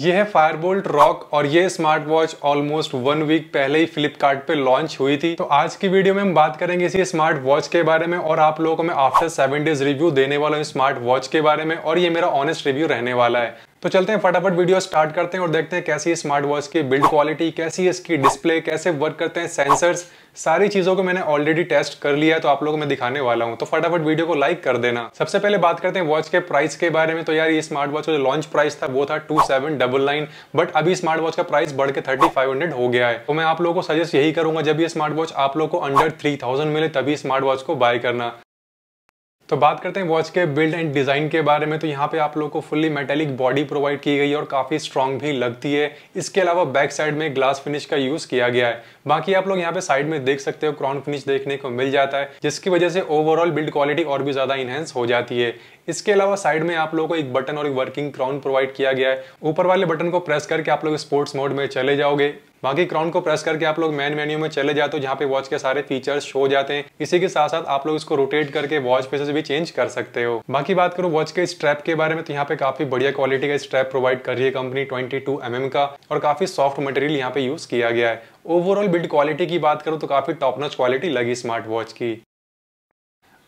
ये है Fireboltt Rock और ये smart watch almost one week पहले ही फ्लिपकार्ट पे लॉन्च हुई थी तो आज की वीडियो में हम बात करेंगे इसी स्मार्ट वॉच के बारे में और आप लोगों को मैं आफ्टर सेवन डेज रिव्यू देने वाला हूँ स्मार्ट वॉच के बारे में और ये मेरा ऑनेस्ट रिव्यू रहने वाला है तो चलते हैं फटाफट वीडियो स्टार्ट करते हैं और देखते हैं कैसी है स्मार्ट वॉच की बिल्ड क्वालिटी कैसी है इसकी डिस्प्ले कैसे वर्क करते हैं सेंसर्स सारी चीज़ों को मैंने ऑलरेडी टेस्ट कर लिया है तो आप लोगों को मैं दिखाने वाला हूँ तो फटाफट वीडियो को लाइक कर देना सबसे पहले बात करते हैं वॉच के प्राइस के बारे में तो यार ये स्मार्ट वॉच का जो लॉन्च प्राइस था वो था two seven double nine but अभी स्मार्ट वॉच का प्राइस बढ़ के थर्टी फाइव हंड्रेड हो गया है तो मैं आप लोगों को सजेस्ट यही करूंगा जब ये स्मार्ट वॉच आप लोग को अंडर थ्री थाउजेंड मिले तभी स्मार्ट वॉच को बाय करना तो बात करते हैं वॉच के बिल्ड एंड डिज़ाइन के बारे में तो यहाँ पे आप लोग को फुल्ली मेटेलिक बॉडी प्रोवाइड की गई है और काफ़ी स्ट्रॉन्ग भी लगती है इसके अलावा बैक साइड में ग्लास फिनिश का यूज़ किया गया है बाकी आप लोग यहाँ पे साइड में देख सकते हो क्राउन फिनिश देखने को मिल जाता है जिसकी वजह से ओवरऑल बिल्ड क्वालिटी और भी ज़्यादा इन्हेंस हो जाती है इसके अलावा साइड में आप लोगों को एक बटन और एक वर्किंग क्राउन प्रोवाइड किया गया है ऊपर वाले बटन को प्रेस करके आप लोग स्पोर्ट्स मोड में चले जाओगे बाकी क्रॉन को प्रेस करके आप लोग मेन मेन्यू में चले जाते हो जहाँ पे वॉच के सारे फीचर्स शो जाते हैं इसी के साथ साथ आप लोग इसको रोटेट करके वॉच फेसेस भी चेंज कर सकते हो बाकी बात करूँ वॉच के स्ट्रैप के बारे में तो यहाँ पे काफी बढ़िया क्वालिटी का स्ट्रैप प्रोवाइड कर रही है कंपनी ट्वेंटी टू mm का और काफी सॉफ्ट मटेरियल यहाँ पे यूज किया गया है ओवरऑल बिल्ड क्वालिटी की बात करूँ तो काफी टॉपनच क्वालिटी लगी स्मार्ट वॉच की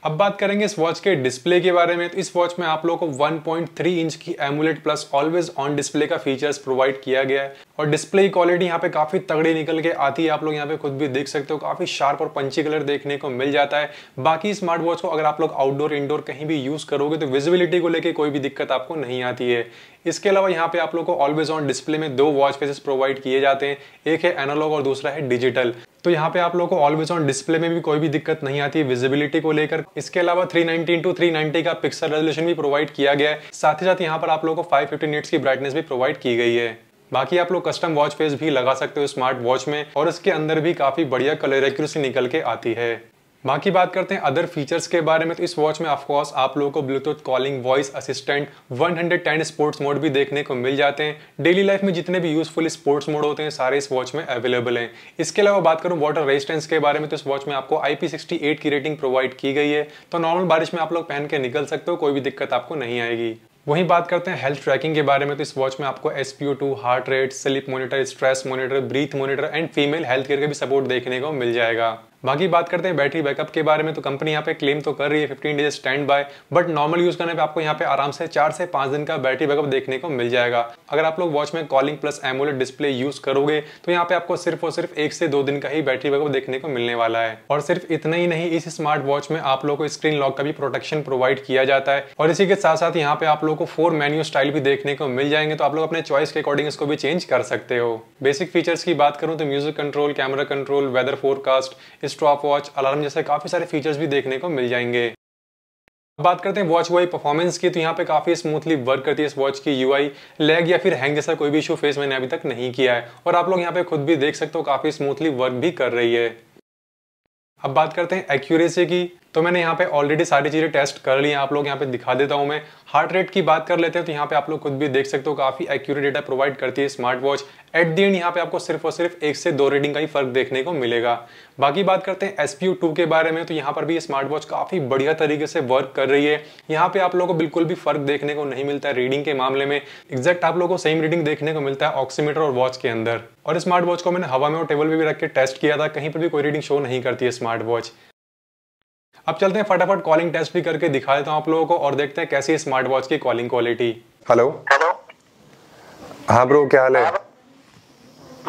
अब बात करेंगे इस वॉच के डिस्प्ले के बारे में तो इस वॉच में आप लोगों को 1.3 इंच की AMOLED plus always on display का फीचर्स प्रोवाइड किया गया है और डिस्प्ले की क्वालिटी यहाँ पे काफी तगड़ी निकल के आती है आप लोग यहाँ पे खुद भी देख सकते हो काफी शार्प और पंची कलर देखने को मिल जाता है बाकी स्मार्ट वॉच को अगर आप लोग आउटडोर इंडोर कहीं भी यूज करोगे तो विजिबिलिटी को लेकर कोई भी दिक्कत आपको नहीं आती है इसके अलावा यहाँ पे आप लोग को ऑलवेज ऑन डिस्प्ले में दो वॉच फेसेस प्रोवाइड किए जाते हैं एक है एनालॉग और दूसरा है डिजिटल तो यहाँ पे आप लोगों को ऑलवेज ऑन डिस्प्ले में भी कोई भी दिक्कत नहीं आती है विजिबिलिटी को लेकर इसके अलावा 390 नाइनटी टू थ्री का पिक्सल रेजोल्यूशन भी प्रोवाइड किया गया है साथ ही साथ यहाँ पर आप लोगों को 550 फिफ्टी की ब्राइटनेस भी प्रोवाइड की गई है बाकी आप लोग कस्टम वॉच फेस भी लगा सकते हो स्मार्ट वॉच में और इसके अंदर भी काफी बढ़िया कलर एक्यूरेसी निकल के आती है बाकी बात करते हैं अदर फीचर्स के बारे में तो इस वॉच में ऑफकोर्स आप लोगों को Bluetooth calling voice assistant 110 sports mode भी देखने को मिल जाते हैं डेली लाइफ में जितने भी यूजफुल स्पोर्ट्स मोड होते हैं सारे इस वॉच में अवेलेबल हैं इसके अलावा बात करूँ वाटर रेजिस्टेंस के बारे में तो इस वॉच में आपको आई की रेटिंग प्रोवाइड की गई है तो नॉर्मल बारिश में आप लोग पहन के निकल सकते हो कोई भी दिक्कत आपको नहीं आएगी वहीं बात करते हैं हेल्थ ट्रैकिंग के बारे में तो इस वॉच में आपको S P two heart rate sleep monitor stress monitor breath monitor and female health care का भी सपोर्ट देखने को मिल जाएगा बाकी बात करते हैं बैटरी बैकअप के बारे में तो कंपनी यहाँ पे क्लेम तो कर रही है fifteen days standby but normal use करने पे आपको यहाँ पे आराम से चार से पांच दिन का बैटरी बैकअप देखने को मिल जाएगा अगर आप लोग वॉच में calling plus AMOLED display use करोगे तो यहाँ पे आपको सिर्फ और सिर्फ एक से दो दिन का ही बैटरी बैकअप देखने को मिलने वाला है और सिर्फ इतना ही नहीं इस स्मार्ट वॉच में आप लोग को स्क्रीन लॉक का भी प्रोटेक्शन प्रोवाइड किया जाता है और इसी के साथ साथ यहाँ पे आप लोग को फोर मेन्यू स्टाइल भी देखने को मिल जाएंगे तो आप लोग अपने चॉइस के अकॉर्डिंग इसको भी चेंज कर सकते हो बेसिक फीचर्स की बात करूँ तो music control camera control weather forecast stopwatch alarm जैसे काफ़ी सारे फीचर्स भी देखने को मिल जाएंगे अब बात करते हैं वॉच वाई परफॉर्मेंस की तो यहाँ पे काफ़ी स्मूथली वर्क करती है इस वॉच की यूआई लैग या फिर हैंग जैसा कोई भी इशू फेस मैंने अभी तक नहीं किया है और आप लोग यहाँ पे खुद भी देख सकते हो काफ़ी स्मूथली वर्क भी कर रही है अब बात करते हैं एक्यूरेसी की तो मैंने यहाँ पे ऑलरेडी सारी चीज़ें टेस्ट कर ली हैं आप लोग यहाँ पे दिखा देता हूँ मैं हार्ट रेट की बात कर लेते हैं तो यहाँ पे आप लोग खुद भी देख सकते हो काफ़ी एक्यूरेट डेटा प्रोवाइड करती है smart watch at the end यहाँ पे आपको सिर्फ और सिर्फ एक से दो रीडिंग का ही फर्क देखने को मिलेगा बाकी बात करते हैं एस टू के बारे में तो यहाँ पर भी स्मार्ट वॉच काफ़ी बढ़िया तरीके से वर्क कर रही है यहाँ पे आप लोगों को बिल्कुल भी फर्क देखने को नहीं मिलता है रीडिंग के मामले में एक्जैक्ट आप लोगों को सेम रीडिंग देखने को मिलता है ऑक्सीमीटर और वॉच के अंदर और स्मार्ट वॉच को मैंने हवा में और टेबल पर भी रख के टेस्ट किया था कहीं पर भी कोई रीडिंग शो नहीं करती है स्मार्ट वॉच अब चलते हैं फटाफट कॉलिंग टेस्ट भी करके दिखा देता हूँ आप लोगों को और देखते हैं कैसी स्मार्ट वॉच की कॉलिंग क्वालिटी हेलो हेलो हाँ ब्रो क्या हाल है हाँ,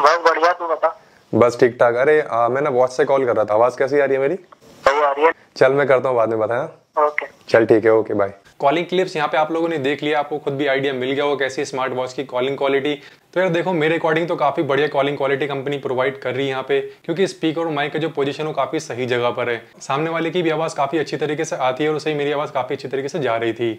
बस बढ़िया तू बता बस ठीक ठाक अरे आ, मैं ना वॉच से कॉल कर रहा था आवाज कैसी आ रही है मेरी आ रही है चल मैं करता हूँ बाद में बताया ओके चल ठीक है ओके बाय कॉलिंग क्लिप्स यहाँ पे आप लोगों ने देख लिया आपको खुद भी आइडिया मिल गया हो कैसी स्मार्ट वॉच की कॉलिंग क्वालिटी तो यार देखो मेरे अकॉर्डिंग तो काफ़ी बढ़िया कॉलिंग क्वालिटी कंपनी प्रोवाइड कर रही है यहाँ पे क्योंकि स्पीकर और माइक का जो पोजीशन हो काफ़ी सही जगह पर है सामने वाले की भी आवाज़ काफ़ी अच्छी तरीके से आती है और सही मेरी आवाज़ काफ़ी अच्छी तरीके से जा रही थी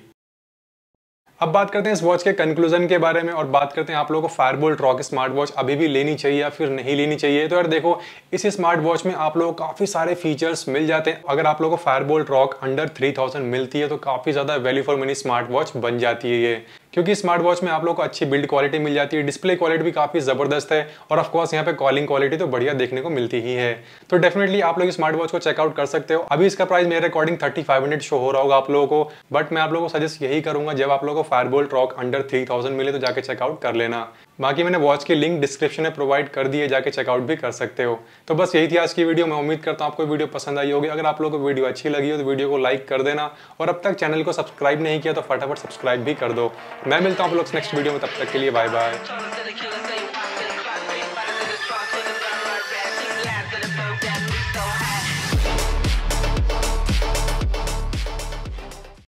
अब बात करते हैं इस वॉच के कंक्लूजन के बारे में और बात करते हैं आप लोगों को फायरबोल्ट रॉक स्मार्ट वॉच अभी भी लेनी चाहिए या फिर नहीं लेनी चाहिए तो यार देखो इस स्मार्ट वॉच में आप लोगों को काफ़ी सारे फीचर्स मिल जाते हैं अगर आप लोगों को फायरबोल्ट रॉक अंडर थ्री मिलती है तो काफ़ी ज़्यादा value for money smart watch बन जाती है ये क्योंकि स्मार्ट वॉच में आप लोग को अच्छी बिल्ड क्वालिटी मिल जाती है डिस्प्ले क्वालिटी भी काफ़ी ज़बरदस्त है और ऑफकोर्स यहाँ पे कॉलिंग क्वालिटी तो बढ़िया देखने को मिलती ही है तो डेफिनेटली आप लोग स्मार्ट वॉच को चेकआउट कर सकते हो अभी इसका प्राइस मेरे according thirty five hundred show हो रहा होगा आप लोगों को बट मैं आप लोगों को सजेस्ट यही करूंगा जब आप लोगों को Fireboltt Rock under three thousand मिले तो जाके चेकआउट कर लेना बाकी मैंने वॉच की लिंक डिस्क्रिप्शन में प्रोवाइड कर दिए जाके चेकआउट भी कर सकते हो तो बस यही थी आज की वीडियो मैं उम्मीद करता हूँ आपको वीडियो पसंद आई होगी अगर आप लोगों को वीडियो अच्छी लगी हो तो वीडियो को लाइक कर देना और अब तक चैनल को सब्सक्राइब नहीं किया तो फटाफट सब्सक्राइब भी कर दो मैं मिलता हूँ आप लोग नेक्स्ट वीडियो में तब तक के लिए बाय बाय